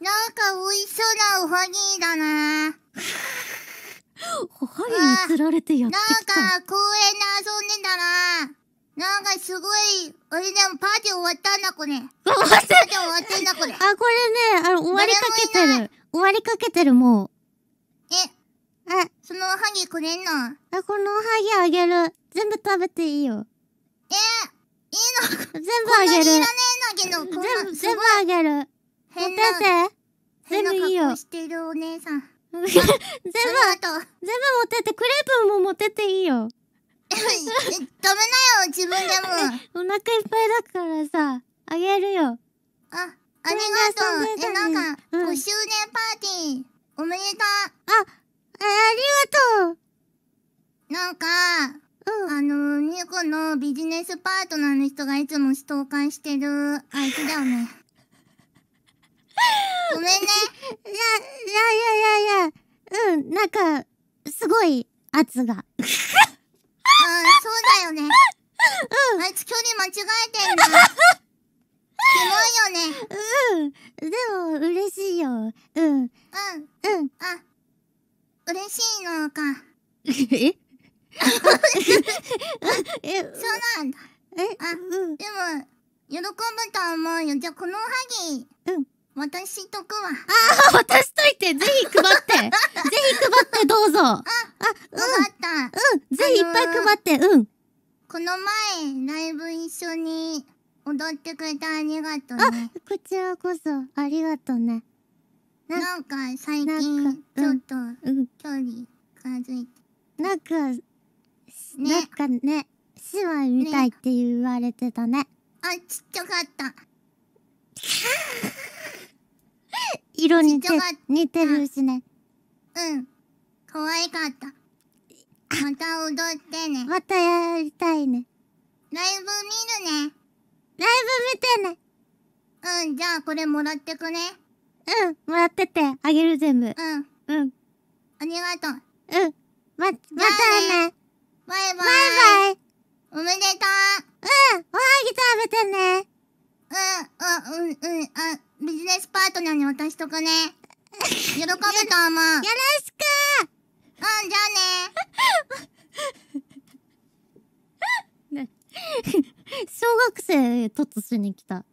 なんか美味しそうなおはぎだな。おはぎに釣られてやってきた。なんか公園で遊んでたな。なんかすごい、あれでもパーティー終わったんだこれ。終わってパーティー終わってんだこれ。あ、これね、あの、終わりかけてる。終わりかけてるもう。え、あ、そのおはぎくれんのあ、このおはぎあげる。全部食べていいよ。え、いいの全部あげる。いらねえん全部、全部あげる。持ってて。全部いいよ。してるお姉さん。全部、全部持ってって、クレープも持ってっていいよ。ダメなよ、自分でも。お腹いっぱいだからさ、あげるよ。あ、ありがとう。え、なんか、5周年パーティー、おめでとう。あ、ありがとう。なんか、あの、ニコのビジネスパートナーの人がいつもストーカーしてるあいつだよね。ね。いや、いやいやいや。うん、なんか、すごい圧が。うん、そうだよね。うん。あいつ距離間違えてんな。キモいよね。うん。でも、嬉しいよ。うん。うん。うん。あ、嬉しいのか。え そうなんだ。えあ、うん。でも、喜ぶと思うよ。じゃこのおはぎ。うん。私とくわ。ああ、渡しといて、ぜひ配って。ぜひ配って、どうぞ。あ、あ、うん、った。うん、ぜひいっぱい配って、うん。この前、ライブ一緒に踊ってくれてありがとうね。あ、こちらこそ、ありがとうね。なんか、最近、ちょっと、距離、近づいて。なんか、ね、なんかね、姉妹みたいって言われてたね。ねあ、ちっちゃかった。色似て似てるしねうん可愛かったまた踊ってねまたやりたいねライブ見るねライブ見てねうんじゃあこれもらってくねうんもらっててあげる全部うんうんありがとううんままたねバイバイバイバイうんうんあビジネスパートナーに渡しとくね喜ぶと思う よろしくうんじゃあね 小学生突しに来た